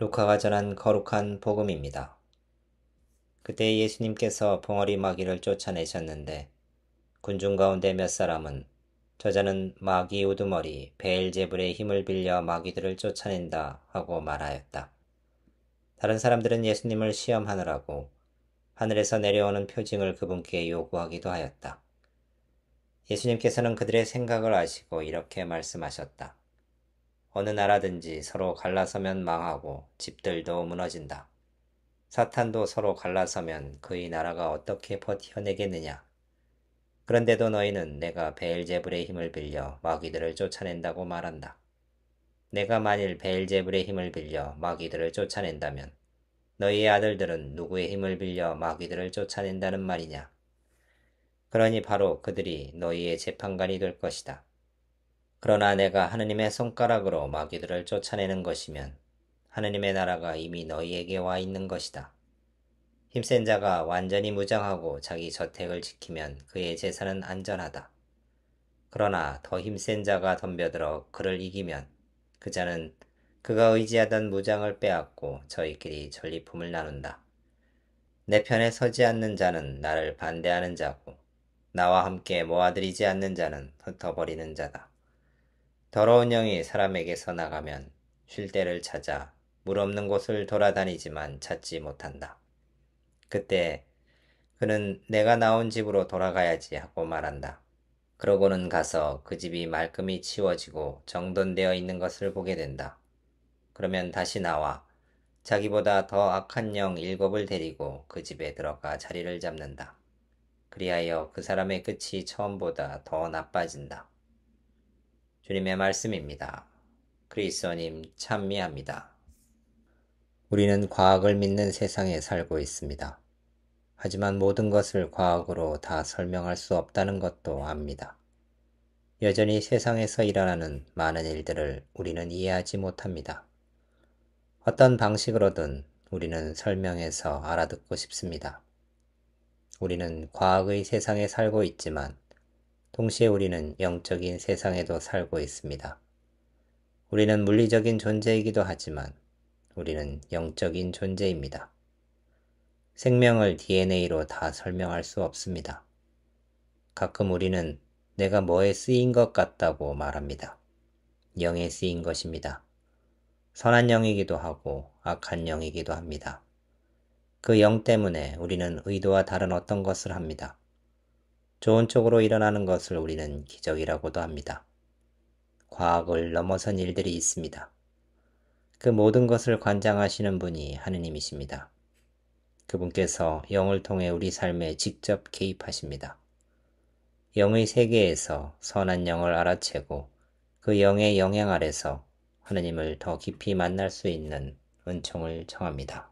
루카가 전한 거룩한 복음입니다. 그때 예수님께서 봉어리 마귀를 쫓아내셨는데 군중 가운데 몇 사람은 저자는 마귀 우두머리 베일제불의 힘을 빌려 마귀들을 쫓아낸다 하고 말하였다. 다른 사람들은 예수님을 시험하느라고 하늘에서 내려오는 표징을 그분께 요구하기도 하였다. 예수님께서는 그들의 생각을 아시고 이렇게 말씀하셨다. 어느 나라든지 서로 갈라서면 망하고 집들도 무너진다. 사탄도 서로 갈라서면 그의 나라가 어떻게 버텨내겠느냐. 그런데도 너희는 내가 베일제불의 힘을 빌려 마귀들을 쫓아낸다고 말한다. 내가 만일 베일제불의 힘을 빌려 마귀들을 쫓아낸다면 너희의 아들들은 누구의 힘을 빌려 마귀들을 쫓아낸다는 말이냐. 그러니 바로 그들이 너희의 재판관이 될 것이다. 그러나 내가 하느님의 손가락으로 마귀들을 쫓아내는 것이면 하느님의 나라가 이미 너희에게 와 있는 것이다. 힘센 자가 완전히 무장하고 자기 저택을 지키면 그의 재산은 안전하다. 그러나 더 힘센 자가 덤벼들어 그를 이기면 그 자는 그가 의지하던 무장을 빼앗고 저희끼리 전리품을 나눈다. 내 편에 서지 않는 자는 나를 반대하는 자고 나와 함께 모아들이지 않는 자는 흩어버리는 자다. 더러운 영이 사람에게서 나가면 쉴 때를 찾아 물 없는 곳을 돌아다니지만 찾지 못한다. 그때 그는 내가 나온 집으로 돌아가야지 하고 말한다. 그러고는 가서 그 집이 말끔히 치워지고 정돈되어 있는 것을 보게 된다. 그러면 다시 나와 자기보다 더 악한 영 일곱을 데리고 그 집에 들어가 자리를 잡는다. 그리하여 그 사람의 끝이 처음보다 더 나빠진다. 주님의 말씀입니다. 그리스도님 찬미합니다. 우리는 과학을 믿는 세상에 살고 있습니다. 하지만 모든 것을 과학으로 다 설명할 수 없다는 것도 압니다. 여전히 세상에서 일어나는 많은 일들을 우리는 이해하지 못합니다. 어떤 방식으로든 우리는 설명해서 알아듣고 싶습니다. 우리는 과학의 세상에 살고 있지만 동시에 우리는 영적인 세상에도 살고 있습니다. 우리는 물리적인 존재이기도 하지만 우리는 영적인 존재입니다. 생명을 DNA로 다 설명할 수 없습니다. 가끔 우리는 내가 뭐에 쓰인 것 같다고 말합니다. 영에 쓰인 것입니다. 선한 영이기도 하고 악한 영이기도 합니다. 그 영 때문에 우리는 의도와 다른 어떤 것을 합니다. 좋은 쪽으로 일어나는 것을 우리는 기적이라고도 합니다. 과학을 넘어선 일들이 있습니다. 그 모든 것을 관장하시는 분이 하느님이십니다. 그분께서 영을 통해 우리 삶에 직접 개입하십니다. 영의 세계에서 선한 영을 알아채고 그 영의 영향 아래서 하느님을 더 깊이 만날 수 있는 은총을 청합니다.